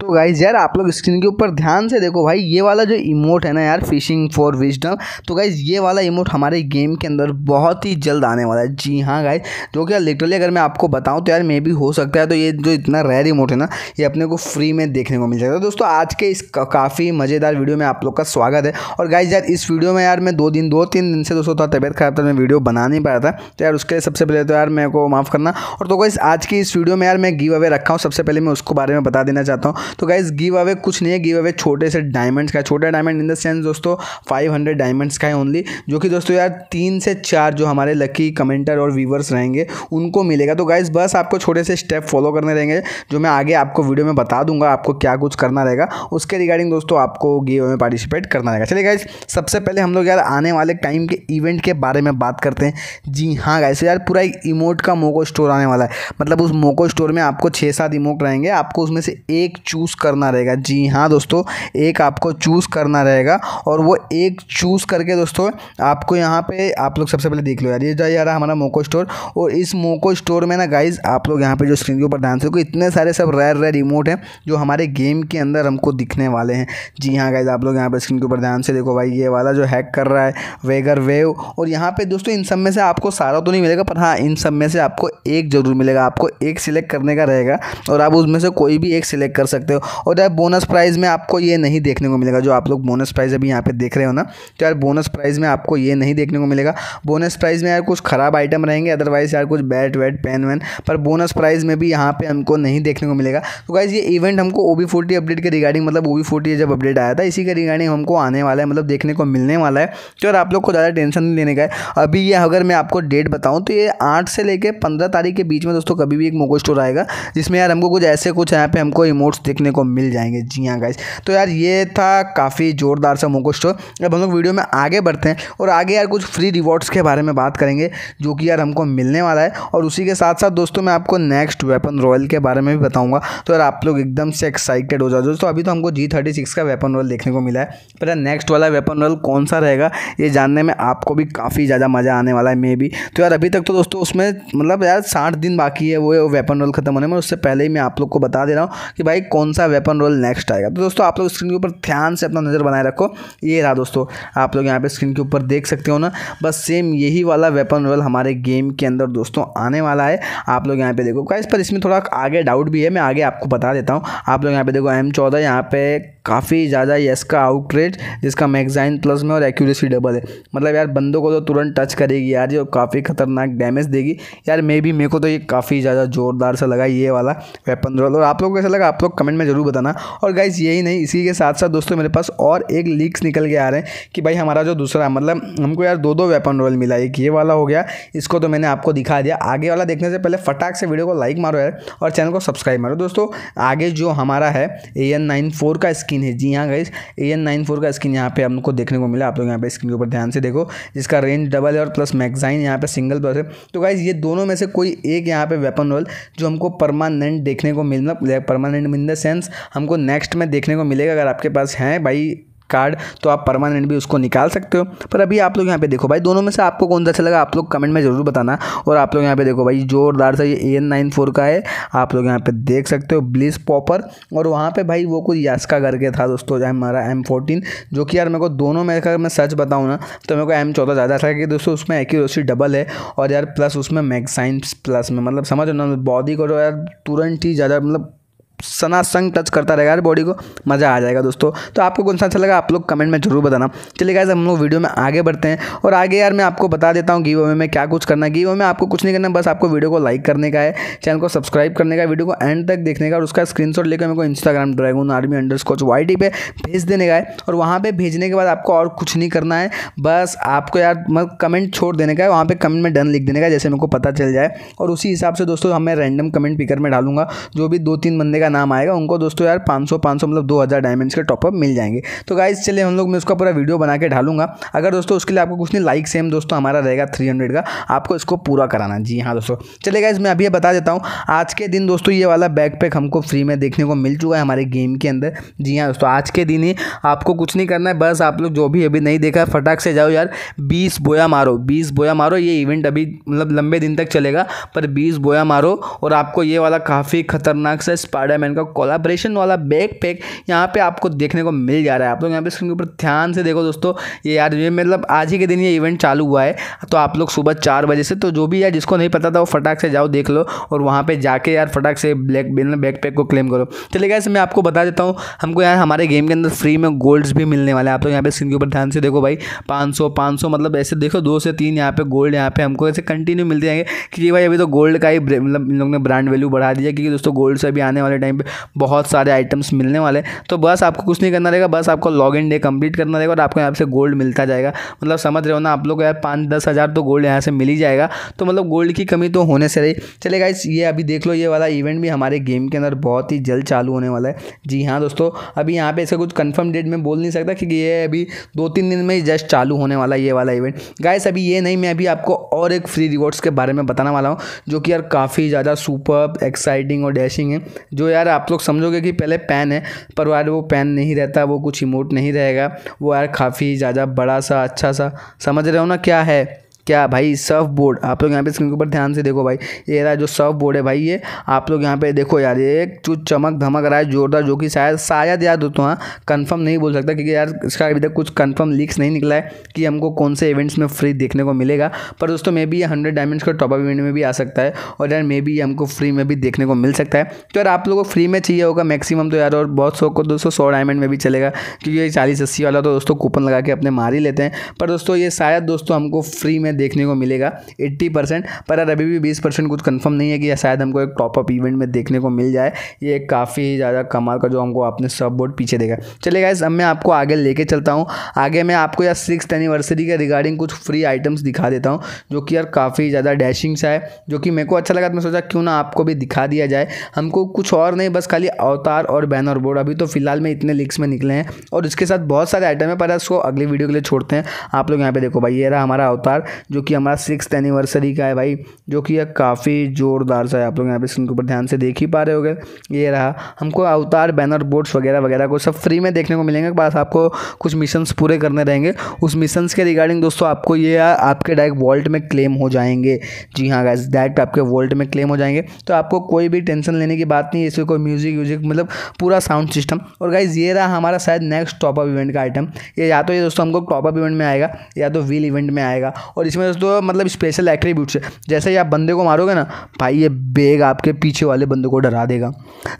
तो गाइज यार आप लोग स्क्रीन के ऊपर ध्यान से देखो भाई ये वाला जो इमोट है ना यार फिशिंग फॉर विजडम तो गाइज ये वाला इमोट हमारे गेम के अंदर बहुत ही जल्द आने वाला है जी हाँ गाइज जो कि लिटरली अगर मैं आपको बताऊँ तो यार मे भी हो सकता है तो ये जो इतना रेयर इमोट है ना ये अपने को फ्री में देखने को मिल जाता है तो दोस्तों आज के इस काफ़ी मज़ेदार वीडियो में आप लोग का स्वागत है और गाइज यार इस वीडियो में यार मैं दो दिन दो तीन दिन से दोस्तों थोड़ा तबियत खराब था तो मैं वीडियो बना नहीं पाया था तो यार उसके सबसे पहले तो यार मेरे को माफ़ करना और तो गाइज आज की इस वीडियो में यार मैं गिव अवे रखा हूँ सबसे पहले मैं उसको बारे में बता देना चाहता हूँ तो गाइज गिव अवे कुछ नहीं है गिव अवे छोटे से डायमंड्स का छोटा डायमंड इन द सेंस दोस्तों फाइव हंड्रेड डायमंड्स का है ओनली जो कि दोस्तों यार तीन से चार जो हमारे लकी कमेंटर और व्यूवर्स रहेंगे उनको मिलेगा तो गाइज बस आपको छोटे से स्टेप फॉलो करने रहेंगे जो मैं आगे आपको वीडियो में बता दूंगा आपको क्या कुछ करना रहेगा उसके रिगार्डिंग दोस्तों आपको गिव में पार्टिसिपेट करना रहेगा चलिए गाइज सबसे पहले हम लोग यार आने वाले टाइम के इवेंट के बारे में बात करते हैं जी हाँ गाइज यार पूरा एक इमोट का मोको स्टोर आने वाला है मतलब उस मोको स्टोर में आपको छः सात इमोट रहेंगे आपको उसमें से एक चू चूज़ करना रहेगा जी हाँ दोस्तों एक आपको चूज़ करना रहेगा और वो एक चूज़ करके दोस्तों आपको यहाँ पे आप लोग सबसे पहले देख लो यार ये जो यार हमारा मोको स्टोर और इस मोको स्टोर में ना गाइज आप लोग यहाँ पे जो स्क्रीन के ऊपर ध्यान से इतने सारे सब रेयर रेयर रिमोट हैं जो हमारे गेम के अंदर हमको दिखने वाले हैं जी हाँ गाइज आप लोग यहाँ पर स्क्रीन के ऊपर ध्यान से देखो भाई ये वाला जो हैक कर रहा है वेगर वेव और यहाँ पे दोस्तों इन सब में से आपको सारा तो नहीं मिलेगा पर हाँ इन सब में से आपको एक ज़रूर मिलेगा आपको एक सिलेक्ट करने का रहेगा और आप उसमें से कोई भी एक सिलेक्ट कर सकते सकते हो और यार बोनस प्राइज़ में आपको ये नहीं देखने को मिलेगा जो आप लोग बोनस प्राइज़ अभी यहाँ पे देख रहे हो ना तो यार बोनस प्राइज़ में आपको ये नहीं देखने को मिलेगा बोनस प्राइज़ में यार कुछ ख़राब आइटम रहेंगे अदरवाइज़ यार कुछ बैट वैट पेन वैन पर बोनस प्राइज़ में भी यहाँ पर हमको नहीं देखने को मिलेगा तो गाइज़ ये इवेंट हमको ओ बी अपडेट के रिगार्डिंग मतलब ओ बी जब अपडेट आया था इसी के रिगार्डिंग हमको आने वाला है मतलब देखने को मिलने वाला है तो यार आप लोग को ज़्यादा टेंशन नहीं लेने का है अभी ये अगर मैं आपको डेट बताऊँ तो ये आठ से लेकर पंद्रह तारीख के बीच में दोस्तों कभी भी एक मोको स्टोर आएगा जिसमें यार हमको कुछ ऐसे कुछ यहाँ पे हमको इमोट्स देखने देखने को मिल जाएंगे जी हाँ गाइस तो यार ये था काफ़ी ज़ोरदार सा मोको स्टोर अब हम लोग वीडियो में आगे बढ़ते हैं और आगे यार कुछ फ्री रिवॉर्ड्स के बारे में बात करेंगे जो कि यार हमको मिलने वाला है और उसी के साथ साथ दोस्तों मैं आपको नेक्स्ट वेपन रॉयल के बारे में भी बताऊँगा तो यार आप लोग एकदम से एक्साइटेड हो जाओ दोस्तों अभी तो हमको जी थर्टी सिक्स का वेपन रॉयल देखने को मिला है पर यार नेक्स्ट वाला वेपन रॉयल कौन सा रहेगा ये जानने में आपको भी काफ़ी ज़्यादा मज़ा आने वाला है मे भी तो यार अभी तक तो दोस्तों उसमें मतलब यार साठ दिन बाकी है वो वेपन रॉयल खत्म होने में उससे पहले ही मैं आप लोग को बता दे रहा हूँ कि भाई कौन कौन सा वेपन रोल नेक्स्ट आएगा तो दोस्तों आप लोग स्क्रीन के ऊपर ध्यान से अपना नज़र बनाए रखो ये रहा दोस्तों आप लोग यहाँ पे स्क्रीन के ऊपर देख सकते हो ना बस सेम यही वाला वेपन रोल हमारे गेम के अंदर दोस्तों आने वाला है आप लोग यहाँ पे देखो क्या पर इसमें थोड़ा आगे डाउट भी है मैं आगे आपको बता देता हूँ आप लोग यहाँ पे देखो एम चौदह यहाँ पे काफ़ी ज़्यादा यस का आउटरेट जिसका मैगजाइन प्लस में और एक्यूरेसी डबल है मतलब यार बंदों को तो तुरंत टच करेगी यार जो काफ़ी खतरनाक डैमेज देगी यार मे भी मेरे को तो ये काफ़ी ज़्यादा जोरदार सा लगा ये वाला वेपन रोल और आप लोग को कैसा लगा आप लोग कमेंट में ज़रूर बताना और गाइज़ यही नहीं इसी के साथ साथ दोस्तों मेरे पास और एक लीक्स निकल के आ रहे हैं कि भाई हमारा जो दूसरा मतलब हमको यार दो दो वेपन रोल मिला एक ये वाला हो गया इसको तो मैंने आपको दिखा दिया आगे वाला देखने से पहले फटाक से वीडियो को लाइक मारो यार और चैनल को सब्सक्राइब मारो दोस्तों आगे जो हमारा है ए एन नाइन फोर का स्किन है जी हाँ guys A N nine four का स्किन यहाँ पे हमको देखने को मिला आप लोग यहाँ पे स्क्रीन के ऊपर ध्यान से देखो जिसका रेंज डबल है और प्लस मैगजाइन यहाँ पे सिंगल प्लस है तो गाइज ये दोनों में से कोई एक यहाँ पे वेपन रोल जो हमको परमानेंट देखने को मिलना परमानेंट मतलब, मिलने सेंस हमको नेक्स्ट में देखने को मिलेगा अगर आपके पास हैं भाई कार्ड तो आप परमानेंट भी उसको निकाल सकते हो पर अभी आप लोग यहाँ पे देखो भाई दोनों में से आपको कौन सा अच्छा लगा आप लोग कमेंट में ज़रूर बताना और आप लोग यहाँ पे देखो भाई जोरदार सा ये ए एन नाइन फोर का है आप लोग यहाँ पे देख सकते हो ब्लिस पॉपर और वहाँ पे भाई वो कुछ यास्का करके था दोस्तों हमारा एम फोर्टीन जो कि यार मेरे को दोनों में अगर मैं सच बताऊँ ना तो मेरे को एम चौदह ज़्यादा अच्छा कि दोस्तों उसमें एक्यूरेसी डबल है और यार प्लस उसमें मैगसाइंस प्लस में मतलब समझो ना बॉडी को तो यार तुरंत ही ज़्यादा मतलब सना संग टच करता रहेगा यार बॉडी को मज़ा आ जाएगा दोस्तों तो आपको कौन सा अच्छा लगा आप लोग कमेंट में जरूर बताना चलिए गाइज हम लोग वीडियो में आगे बढ़ते हैं और आगे यार मैं आपको बता देता हूँ गीवो में क्या कुछ करना है में आपको कुछ नहीं करना बस आपको वीडियो को लाइक करने का है चैनल को सब्सक्राइब करने का वीडियो को एंड तक देखने का और उसका स्क्रीन शॉट लेकर मेरे को Instagram dragon army under scotch Y T पे भेज देने का है और वहाँ पर भेजने के बाद आपको और कुछ नहीं करना है बस आपको यार मतलब कमेंट छोड़ देने का है वहाँ पर कमेंट में डन लिख देने का जैसे मेरे को पता चल जाए और उसी हिसाब से दोस्तों हमें रैंडम कमेंट पिकर में डालूंगा जो भी दो तीन बंदे का का नाम आएगा उनको दोस्तों यार 500 500 मतलब 2000 डायमंड्स के टॉपअप मिल जाएंगे तो गाइज चलिए हम लोग मैं उसका पूरा वीडियो बना के ढालूंगा अगर दोस्तों उसके लिए आपको कुछ नहीं लाइक सेम दोस्तों हमारा रहेगा थ्री का आपको इसको पूरा कराना जी हाँ दोस्तों चले गाइज मैं अभी बता देता हूँ आज के दिन दोस्तों ये वाला बैक हमको फ्री में देखने को मिल चुका है हमारे गेम के अंदर जी हाँ दोस्तों आज के दिन ही आपको कुछ नहीं करना है बस आप लोग जो भी अभी नहीं देखा फटाक से जाओ यार बीस बोया मारो बीस बोया मारो ये इवेंट अभी मतलब लंबे दिन तक चलेगा पर बीस बोया मारो और आपको ये वाला काफ़ी खतरनाक सा स्पाडा स्पाइडरमैन का कोलाब्रेशन वाला बैक पैक यहाँ पे आपको देखने को मिल जा रहा है आप लोग यहाँ पे स्क्रीन के ऊपर ध्यान से देखो दोस्तों ये यार ये मतलब आज ही के दिन ये इवेंट चालू हुआ है तो आप लोग सुबह चार बजे से तो जो भी यार जिसको नहीं पता था वो फटाक से जाओ देख लो और वहाँ पर जाके यार फटाक से ब्लैक बैक पैक को क्लेम करो चले गए मैं आपको बता देता हूँ हमको यार हमारे गेम के अंदर फ्री में गोल्ड्स भी मिलने वाले हैं आप लोग यहाँ पे स्क्रीन के ऊपर ध्यान से देखो भाई पाँच सौ मतलब ऐसे देखो दो से तीन यहाँ पे गोल्ड यहाँ पे हमको ऐसे कंटिन्यू मिलते जाएंगे क्योंकि भाई अभी तो गोल्ड का ही मतलब इन लोग ने ब्रांड वैल्यू बढ़ा दिया क्योंकि दोस्तों गोल्ड से अभी आने वाले टाइम कहीं पर बहुत सारे आइटम्स मिलने वाले तो बस आपको कुछ नहीं करना रहेगा बस आपको लॉग इन डे कम्प्लीट करना रहेगा और आपको यहाँ से गोल्ड मिलता जाएगा मतलब समझ रहे हो ना आप लोग यार पाँच दस हज़ार तो गोल्ड यहाँ से मिल ही जाएगा तो मतलब गोल्ड की कमी तो होने से रही चलेगा इस ये अभी देख लो ये वाला इवेंट भी हमारे गेम के अंदर बहुत ही जल्द चालू होने वाला है जी हाँ दोस्तों अभी यहाँ पे इसका कुछ कंफर्म डेट में बोल नहीं सकता क्योंकि ये अभी दो तीन दिन में जस्ट चालू होने वाला ये वाला इवेंट गाइस अभी ये नहीं मैं अभी आपको और एक फ्री रिवॉर्ड्स के बारे में बताने वाला हूँ जो कि यार काफ़ी ज़्यादा सुपर एक्साइटिंग और डैशिंग है जो यार यार आप लोग समझोगे कि पहले पैन है पर यार वो पैन नहीं रहता वो कुछ इमोट नहीं रहेगा वो यार काफ़ी ज़्यादा बड़ा सा अच्छा सा समझ रहे हो ना क्या है क्या भाई सर्फ बोर्ड आप लोग यहाँ पे स्क्रीन के ऊपर ध्यान से देखो भाई ये रहा जो सर्फ बोर्ड है भाई ये आप लोग यहाँ पे देखो यार ये जो चमक धमक रहा है जोरदार जो कि शायद शायद यार दोस्तों हाँ कन्फर्म नहीं बोल सकता क्योंकि यार इसका अभी तक कुछ कन्फर्म लीक्स नहीं निकला है कि हमको कौन से इवेंट्स में फ्री देखने को मिलेगा पर दोस्तों मे बी ये हंड्रेड डायमेंड्स का टॉपअप इवेंट में भी आ सकता है और यार मे बी ये हमको फ्री में भी देखने को मिल सकता है तो यार आप लोगों को फ्री में चाहिए होगा मैक्सिमम तो यार और बहुत शौक को दोस्तों सौ डायमंड में भी चलेगा क्योंकि ये चालीस अस्सी वाला तो दोस्तों कूपन लगा के अपने मार ही लेते हैं पर दोस्तों ये शायद दोस्तों हमको फ्री में देखने को मिलेगा एट्टी परसेंट पर यार अभी भी बीस परसेंट कुछ कन्फर्म नहीं है कि शायद हमको एक टॉपअप इवेंट में देखने को मिल जाए ये काफ़ी ज़्यादा कमाल का जो हमको आपने सब बोर्ड पीछे देखा चले गाइज अब मैं आपको आगे लेके चलता हूँ आगे मैं आपको यार सिक्स एनिवर्सरी के रिगार्डिंग कुछ फ्री आइटम्स दिखा देता हूँ जो कि यार काफ़ी ज़्यादा डैशिंग सा है जो कि मेरे को अच्छा लगा तो मैं सोचा क्यों ना आपको भी दिखा दिया जाए हमको कुछ और नहीं बस खाली अवतार और बैनर बोर्ड अभी तो फिलहाल में इतने लिक्स में निकले हैं और इसके साथ बहुत सारे आइटम है पर इसको अगली वीडियो के लिए छोड़ते हैं आप लोग यहाँ पे देखो भाई ये रहा हमारा अवतार जो कि हमारा सिक्स एनिवर्सरी का है भाई जो कि यह काफ़ी ज़ोरदार सा है आप लोग यहाँ पे स्क्रीन के ऊपर ध्यान से देख ही पा रहे गए ये रहा हमको अवतार बैनर बोर्ड्स वगैरह वगैरह को सब फ्री में देखने को मिलेंगे बस आपको कुछ मिशंस पूरे करने रहेंगे उस मिशंस के रिगार्डिंग दोस्तों आपको ये आपके डायरेक्ट वॉल्ट में क्लेम हो जाएंगे जी हाँ गैस डायरेक्ट आपके वॉल्ट में क्लेम हो जाएंगे तो आपको कोई भी टेंशन लेने की बात नहीं इसमें कोई म्यूज़िक व्यूजिक मतलब पूरा साउंड सिस्टम और गाइज ये रहा हमारा शायद नेक्स्ट टॉपअप इवेंट का आइटम ये या तो ये दोस्तों हमको टॉपअप इवेंट में आएगा या तो व्हील इवेंट में आएगा और इसमें दोस्तों मतलब स्पेशल एट्रीब्यूट्स है जैसे ही आप बंदे को मारोगे ना भाई ये बेग आपके पीछे वाले बंदे को डरा देगा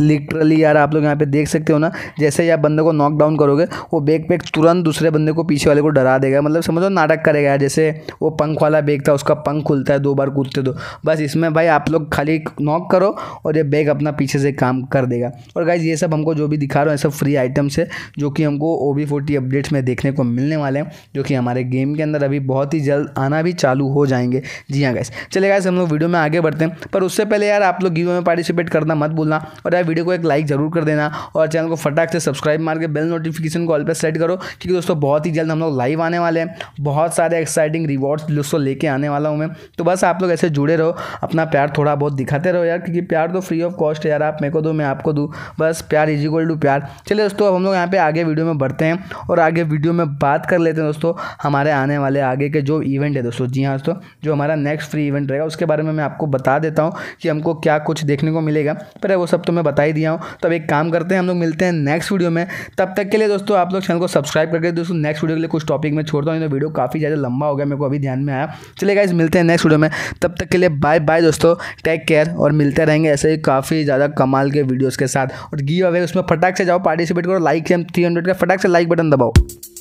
लिटरली यार आप लोग यहाँ पे देख सकते हो ना जैसे ही आप बंदे को नॉक डाउन करोगे वो बैग पैक तुरंत दूसरे बंदे को पीछे वाले को डरा देगा मतलब समझो नाटक करेगा यार जैसे वो पंख वाला बैग था उसका पंख खुलता है दो बार कूदते दो बस इसमें भाई आप लोग खाली नॉक करो और ये बैग अपना पीछे से काम कर देगा और गाइज ये सब हमको जो भी दिखा रहे हो सब फ्री आइटम्स है जो कि हमको ओ बी अपडेट्स में देखने को मिलने वाले हैं जो कि हमारे गेम के अंदर अभी बहुत ही जल्द आना आना भी चालू हो जाएंगे जी हाँ गैस चले गए हम लोग वीडियो में आगे बढ़ते हैं पर उससे पहले यार आप लोग गिवे में पार्टिसिपेट करना मत भूलना और यार वीडियो को एक लाइक ज़रूर कर देना और चैनल को फटाक से सब्सक्राइब मार के बेल नोटिफिकेशन को ऑल पर सेट करो क्योंकि दोस्तों बहुत ही जल्द हम लोग लाइव आने वाले हैं बहुत सारे एक्साइटिंग रिवॉर्ड्स दोस्तों लेके आने वाला हूँ मैं तो बस आप लोग ऐसे जुड़े रहो अपना प्यार थोड़ा बहुत दिखाते रहो यार क्योंकि प्यार तो फ्री ऑफ कॉस्ट है यार आप मेरे को दो मैं आपको दूँ बस प्यार इज इक्वल टू प्यार चलिए दोस्तों अब हम लोग यहाँ पे आगे वीडियो में बढ़ते हैं और आगे वीडियो में बात कर लेते हैं दोस्तों हमारे आने वाले आगे के जो इवेंट है दोस्तों जी हाँ दोस्तों जो हमारा नेक्स्ट फ्री इवेंट रहेगा उसके बारे में मैं आपको बता देता हूँ कि हमको क्या कुछ देखने को मिलेगा पर वो सब तो मैं बता ही दिया हूँ तब तो एक काम करते हैं हम लोग मिलते हैं नेक्स्ट वीडियो में तब तक के लिए दोस्तों आप लोग चैनल को सब्सक्राइब करके दोस्तों नेक्स्ट वीडियो के लिए कुछ टॉपिक में छोड़ता हूँ तो वीडियो काफ़ी ज़्यादा लंबा हो गया मेरे को अभी ध्यान में आया चलेगा इस मिलते हैं नेक्स्ट वीडियो में तब तक के लिए बाय बाय दोस्तों टेक केयर और मिलते रहेंगे ऐसे ही काफ़ी ज़्यादा कमाल के वीडियोज़ के साथ और गिव अवे उसमें फटाक से जाओ पार्टिसिपेट करो लाइक थ्री हंड्रेड का फटाक से लाइक बटन दबाओ